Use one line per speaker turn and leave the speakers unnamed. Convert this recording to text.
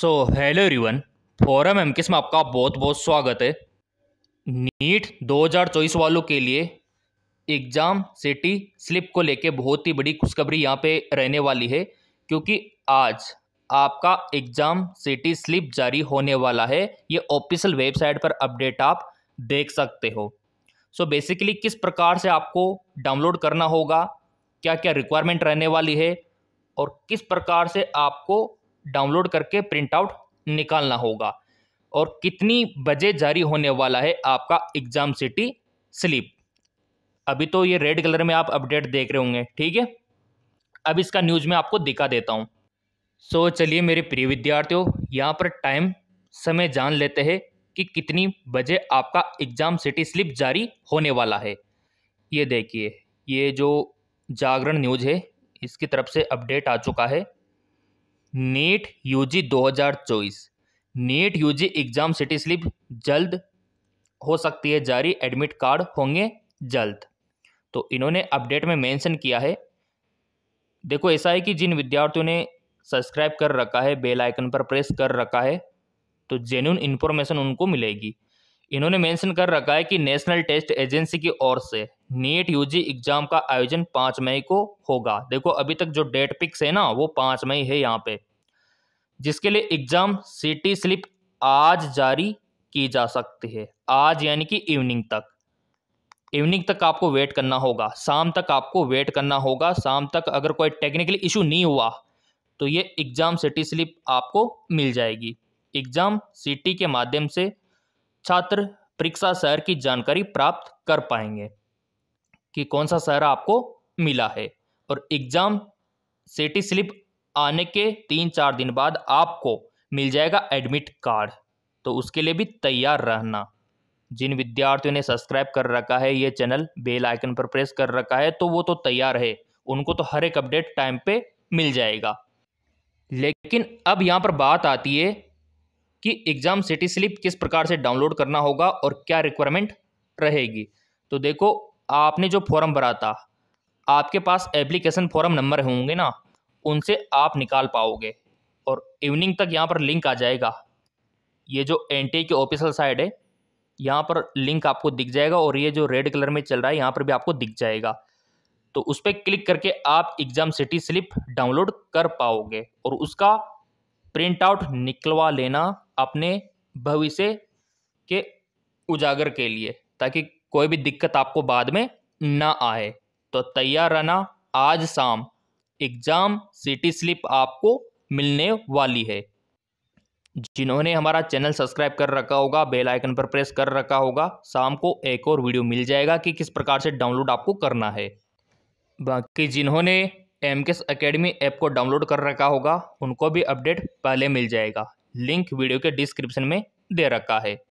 सो hello everyone फोरम एम किस में आपका बहुत बहुत स्वागत है नीट 2024 वालों के लिए एग्ज़ाम सिटी स्लिप को लेके बहुत ही बड़ी खुशखबरी यहाँ पे रहने वाली है क्योंकि आज आपका एग्ज़ाम सिटी स्लिप जारी होने वाला है ये ऑफिशियल वेबसाइट पर अपडेट आप देख सकते हो सो so बेसिकली किस प्रकार से आपको डाउनलोड करना होगा क्या क्या रिक्वायरमेंट रहने वाली है और किस प्रकार से आपको डाउनलोड करके प्रिंट आउट निकालना होगा और कितनी बजे जारी होने वाला है आपका एग्ज़ाम सिटी स्लिप अभी तो ये रेड कलर में आप अपडेट देख रहे होंगे ठीक है अब इसका न्यूज़ में आपको दिखा देता हूँ सो so, चलिए मेरे प्रिय विद्यार्थियों यहाँ पर टाइम समय जान लेते हैं कि कितनी बजे आपका एग्ज़ाम सिटी स्लिप जारी होने वाला है ये देखिए ये जो जागरण न्यूज़ है इसकी तरफ से अपडेट आ चुका है NET UG 2024 NET UG exam city slip जल्द हो सकती है जारी एडमिट कार्ड होंगे जल्द तो इन्होंने अपडेट में मेंशन किया है देखो ऐसा है कि जिन विद्यार्थियों ने सब्सक्राइब कर रखा है बेल आइकन पर प्रेस कर रखा है तो जेन्यून इन्फॉर्मेशन उनको मिलेगी इन्होंने मेंशन कर रखा है कि नेशनल टेस्ट एजेंसी की ओर से नेट यूजी एग्जाम का आयोजन पाँच मई को होगा देखो अभी तक जो डेट पिक्स है ना वो पाँच मई है यहाँ पे जिसके लिए एग्जाम सिटी स्लिप आज जारी की जा सकती है आज यानी कि इवनिंग तक इवनिंग तक आपको वेट करना होगा शाम तक आपको वेट करना होगा शाम तक अगर कोई टेक्निकली इशू नहीं हुआ तो ये एग्ज़ाम सिटी स्लिप आपको मिल जाएगी एग्ज़ाम सिटी के माध्यम से छात्र परीक्षा शहर की जानकारी प्राप्त कर पाएंगे कि कौन सा शहर आपको मिला है और एग्ज़ाम सिटी स्लिप आने के तीन चार दिन बाद आपको मिल जाएगा एडमिट कार्ड तो उसके लिए भी तैयार रहना जिन विद्यार्थियों ने सब्सक्राइब कर रखा है ये चैनल बेल आइकन पर प्रेस कर रखा है तो वो तो तैयार है उनको तो हर एक अपडेट टाइम पे मिल जाएगा लेकिन अब यहाँ पर बात आती है कि एग्ज़ाम सिटी स्लिप किस प्रकार से डाउनलोड करना होगा और क्या रिक्वायरमेंट रहेगी तो देखो आपने जो फॉर्म भरा था आपके पास एप्लीकेशन फॉर्म नंबर होंगे ना उनसे आप निकाल पाओगे और इवनिंग तक यहाँ पर लिंक आ जाएगा ये जो एन के ऑफिशियल साइड है यहाँ पर लिंक आपको दिख जाएगा और ये जो रेड कलर में चल रहा है यहाँ पर भी आपको दिख जाएगा तो उस पर क्लिक करके आप एग्ज़ाम सिटी स्लिप डाउनलोड कर पाओगे और उसका प्रिंट आउट निकलवा लेना अपने भविष्य के उजागर के लिए ताकि कोई भी दिक्कत आपको बाद में ना आए तो तैयार रहना आज शाम एग्ज़ाम सिटी स्लिप आपको मिलने वाली है जिन्होंने हमारा चैनल सब्सक्राइब कर रखा होगा बेल आइकन पर प्रेस कर रखा होगा शाम को एक और वीडियो मिल जाएगा कि किस प्रकार से डाउनलोड आपको करना है बाकी जिन्होंने एम के अकेडमी ऐप को डाउनलोड कर रखा होगा उनको भी अपडेट पहले मिल जाएगा लिंक वीडियो के डिस्क्रिप्शन में दे रखा है